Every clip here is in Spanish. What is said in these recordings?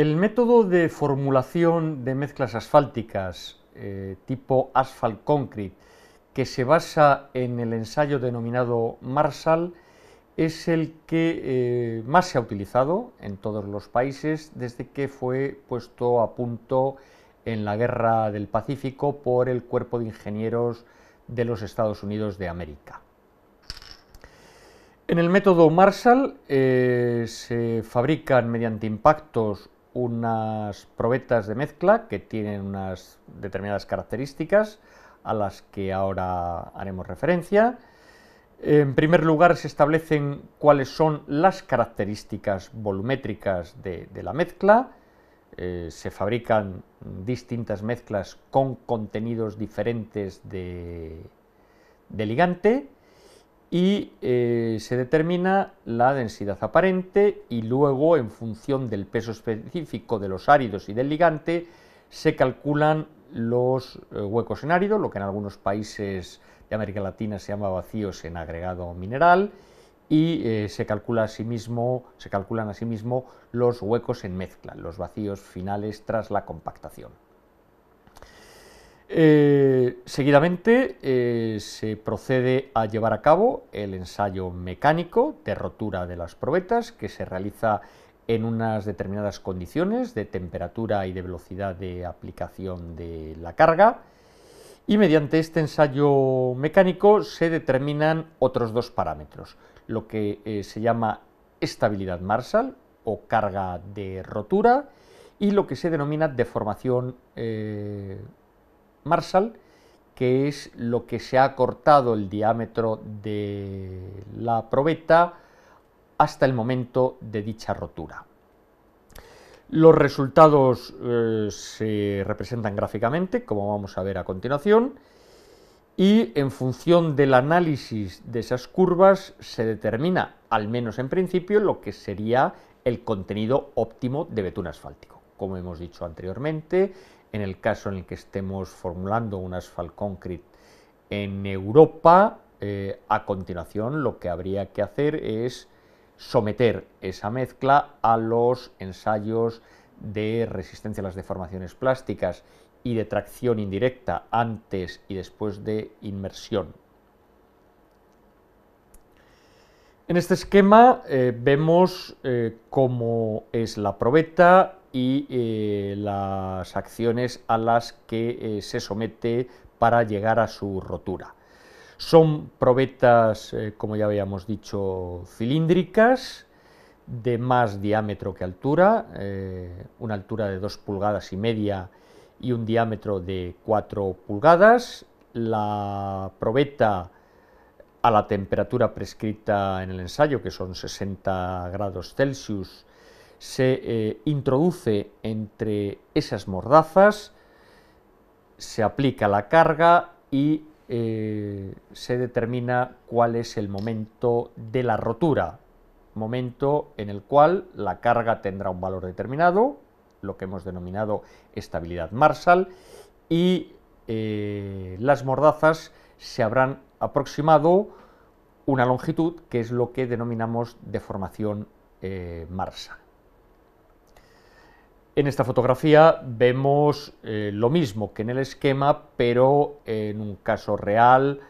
El método de formulación de mezclas asfálticas eh, tipo asphalt concrete que se basa en el ensayo denominado Marshall es el que eh, más se ha utilizado en todos los países desde que fue puesto a punto en la Guerra del Pacífico por el Cuerpo de Ingenieros de los Estados Unidos de América. En el método Marshall eh, se fabrican mediante impactos unas probetas de mezcla que tienen unas determinadas características a las que ahora haremos referencia. En primer lugar, se establecen cuáles son las características volumétricas de, la mezcla. Eh, se fabrican distintas mezclas con contenidos diferentes de ligante y eh, se determina la densidad aparente y luego en función del peso específico de los áridos y del ligante se calculan los eh, huecos en árido, lo que en algunos países de América Latina se llama vacíos en agregado mineral y eh, se, se calculan asimismo los huecos en mezcla, los vacíos finales tras la compactación. Eh, seguidamente eh, se procede a llevar a cabo el ensayo mecánico de rotura de las probetas que se realiza en unas determinadas condiciones de temperatura y de velocidad de aplicación de la carga y mediante este ensayo mecánico se determinan otros dos parámetros, lo que eh, se llama estabilidad Marshall o carga de rotura y lo que se denomina deformación Marshall, que es lo que se ha cortado el diámetro de la probeta hasta el momento de dicha rotura. Los resultados eh, se representan gráficamente, como vamos a ver a continuación, y en función del análisis de esas curvas se determina, al menos en principio, lo que sería el contenido óptimo de betún asfáltico. Como hemos dicho anteriormente, en el caso en el que estemos formulando un asphalt concrete en Europa, eh, a continuación lo que habría que hacer es someter esa mezcla a los ensayos de resistencia a las deformaciones plásticas y de tracción indirecta antes y después de inmersión. En este esquema eh, vemos eh, cómo es la probeta y eh, las acciones a las que eh, se somete para llegar a su rotura. Son probetas, eh, como ya habíamos dicho, cilíndricas, de más diámetro que altura, una altura de 2 pulgadas y media y un diámetro de 4 pulgadas. La probeta a la temperatura prescrita en el ensayo, que son 60 grados Celsius, se eh, introduce entre esas mordazas, se aplica la carga y eh, se determina cuál es el momento de la rotura, momento en el cual la carga tendrá un valor determinado, lo que hemos denominado estabilidad marsal, y eh, las mordazas se habrán aproximado una longitud que es lo que denominamos deformación eh, en esta fotografía vemos eh, lo mismo que en el esquema, pero en un caso real,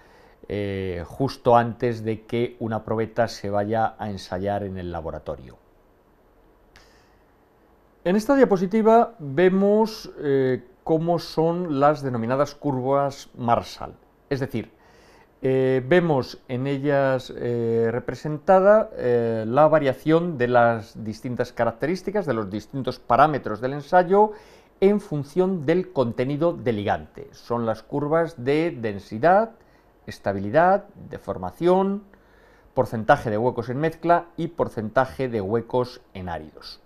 eh, justo antes de que una probeta se vaya a ensayar en el laboratorio. En esta diapositiva vemos eh, cómo son las denominadas curvas Marshall, es decir, eh, vemos en ellas eh, representada eh, la variación de las distintas características, de los distintos parámetros del ensayo en función del contenido del ligante. Son las curvas de densidad, estabilidad, deformación, porcentaje de huecos en mezcla y porcentaje de huecos en áridos.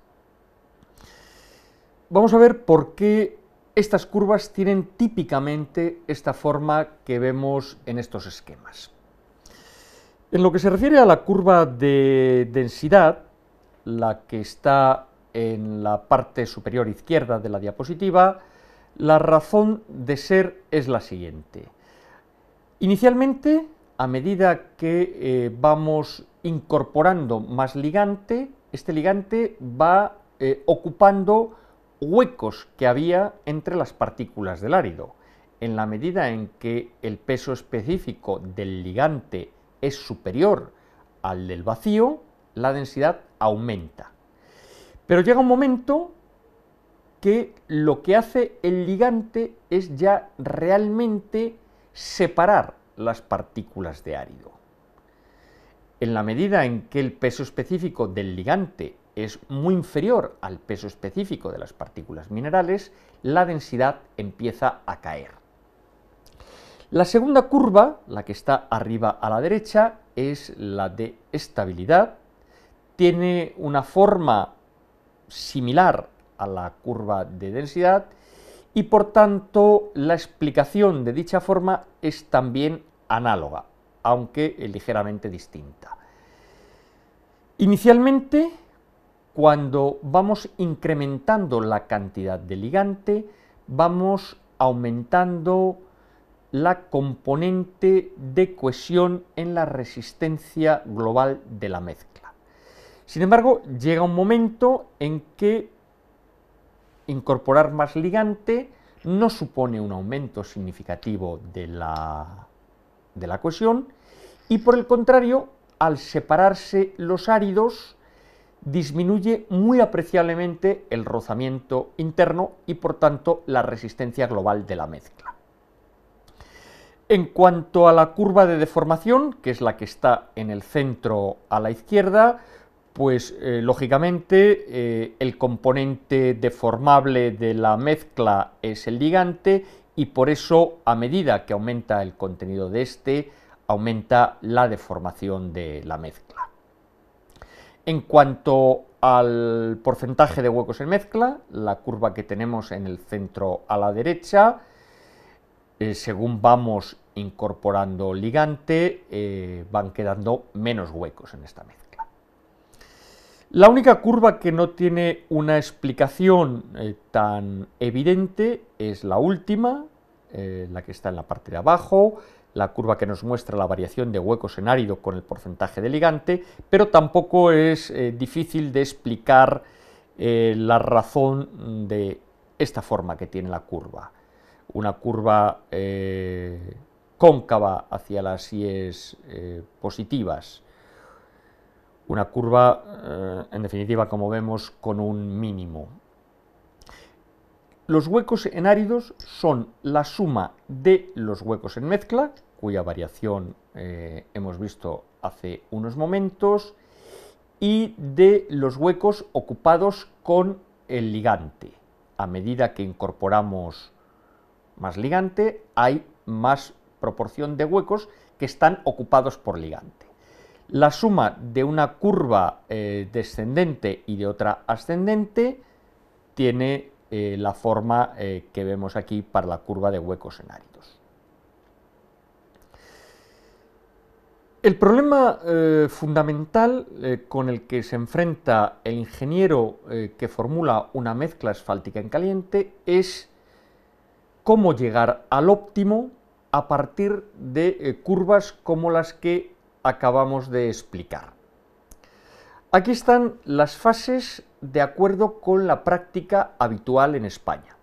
Vamos a ver por qué estas curvas tienen típicamente esta forma que vemos en estos esquemas. En lo que se refiere a la curva de densidad, la que está en la parte superior izquierda de la diapositiva, la razón de ser es la siguiente. Inicialmente, a medida que eh, vamos incorporando más ligante, este ligante va eh, ocupando huecos que había entre las partículas del árido. En la medida en que el peso específico del ligante es superior al del vacío, la densidad aumenta. Pero llega un momento que lo que hace el ligante es ya realmente separar las partículas de árido. En la medida en que el peso específico del ligante es muy inferior al peso específico de las partículas minerales, la densidad empieza a caer. La segunda curva, la que está arriba a la derecha, es la de estabilidad. Tiene una forma similar a la curva de densidad y por tanto la explicación de dicha forma es también análoga, aunque ligeramente distinta. Inicialmente cuando vamos incrementando la cantidad de ligante, vamos aumentando la componente de cohesión en la resistencia global de la mezcla. Sin embargo, llega un momento en que incorporar más ligante no supone un aumento significativo de la, cohesión y por el contrario, al separarse los áridos, disminuye muy apreciablemente el rozamiento interno y por tanto la resistencia global de la mezcla. En cuanto a la curva de deformación, que es la que está en el centro a la izquierda, pues eh, lógicamente eh, el componente deformable de la mezcla es el ligante y por eso a medida que aumenta el contenido de este, aumenta la deformación de la mezcla. En cuanto al porcentaje de huecos en mezcla, la curva que tenemos en el centro a la derecha, eh, según vamos incorporando ligante, eh, van quedando menos huecos en esta mezcla. La única curva que no tiene una explicación eh, tan evidente es la última, la que está en la parte de abajo, la curva que nos muestra la variación de huecos en árido con el porcentaje de ligante, pero tampoco es eh, difícil de explicar eh, la razón de esta forma que tiene la curva. Una curva eh, cóncava hacia las IES positivas. Una curva, en definitiva, como vemos, con un mínimo. Los huecos en áridos son la suma de los huecos en mezcla, cuya variación eh, hemos visto hace unos momentos, y de los huecos ocupados con el ligante. A medida que incorporamos más ligante, hay más proporción de huecos que están ocupados por ligante. La suma de una curva eh, descendente y de otra ascendente tiene eh, la forma eh, que vemos aquí para la curva de huecos en áridos. El problema eh, fundamental con el que se enfrenta el ingeniero que formula una mezcla asfáltica en caliente es cómo llegar al óptimo a partir de curvas como las que acabamos de explicar. Aquí están las fases de acuerdo con la práctica habitual en España.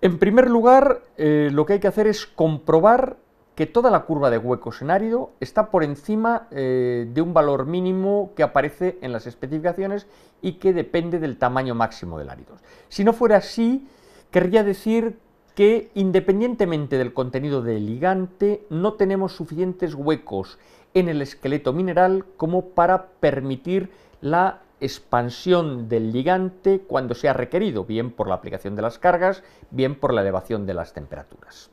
En primer lugar, eh, lo que hay que hacer es comprobar que toda la curva de huecos en árido está por encima eh, de un valor mínimo que aparece en las especificaciones y que depende del tamaño máximo del árido. Si no fuera así, querría decir que independientemente del contenido de ligante, no tenemos suficientes huecos en el esqueleto mineral como para permitir la expansión del ligante cuando sea requerido, bien por la aplicación de las cargas, bien por la elevación de las temperaturas.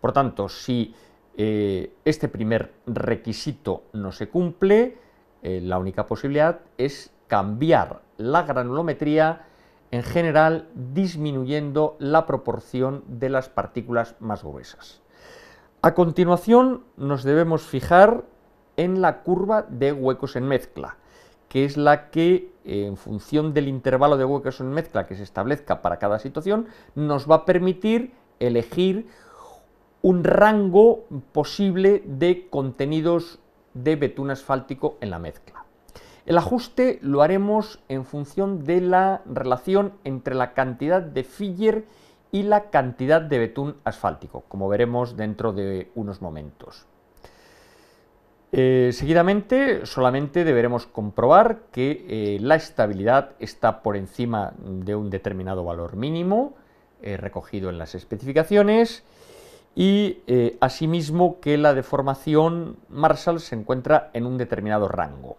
Por tanto, si eh, este primer requisito no se cumple, eh, la única posibilidad es cambiar la granulometría, en general disminuyendo la proporción de las partículas más gruesas. A continuación nos debemos fijar en la curva de huecos en mezcla, que es la que, eh, en función del intervalo de huecos en mezcla que se establezca para cada situación, nos va a permitir elegir un rango posible de contenidos de betún asfáltico en la mezcla. El ajuste lo haremos en función de la relación entre la cantidad de filler y la cantidad de betún asfáltico, como veremos dentro de unos momentos. Eh, seguidamente solamente deberemos comprobar que eh, la estabilidad está por encima de un determinado valor mínimo eh, recogido en las especificaciones y asimismo que la deformación Marshall se encuentra en un determinado rango.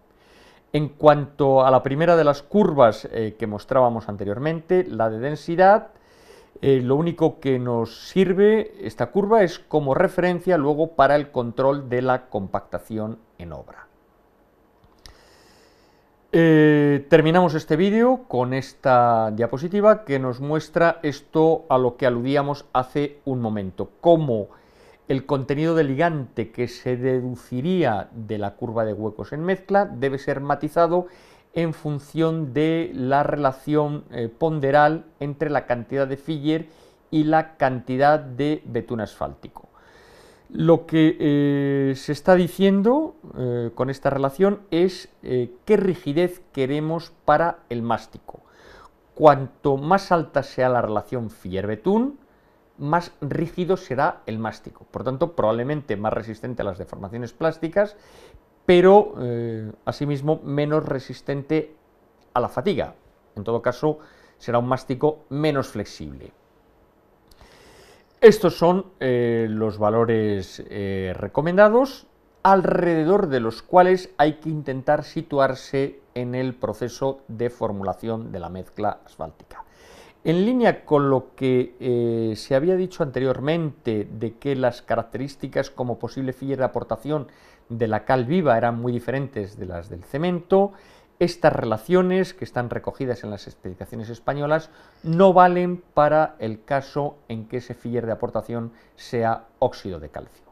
En cuanto a la primera de las curvas que mostrábamos anteriormente, la de densidad, eh, lo único que nos sirve esta curva es como referencia luego para el control de la compactación en obra. Eh, terminamos este vídeo con esta diapositiva que nos muestra esto a lo que aludíamos hace un momento, cómo el contenido de ligante que se deduciría de la curva de huecos en mezcla debe ser matizado en función de la relación eh, ponderal entre la cantidad de filler y la cantidad de betún asfáltico. Lo que eh, se está diciendo eh, con esta relación es qué rigidez queremos para el mástico. Cuanto más alta sea la relación filler-betún, más rígido será el mástico. Por tanto, probablemente más resistente a las deformaciones plásticas, pero eh, asimismo menos resistente a la fatiga. En todo caso, será un mástico menos flexible. Estos son eh, los valores eh, recomendados alrededor de los cuales hay que intentar situarse en el proceso de formulación de la mezcla asfáltica. En línea con lo que se había dicho anteriormente de que las características como posible filler de aportación de la cal viva eran muy diferentes de las del cemento, estas relaciones que están recogidas en las explicaciones españolas no valen para el caso en que ese filler de aportación sea óxido de calcio.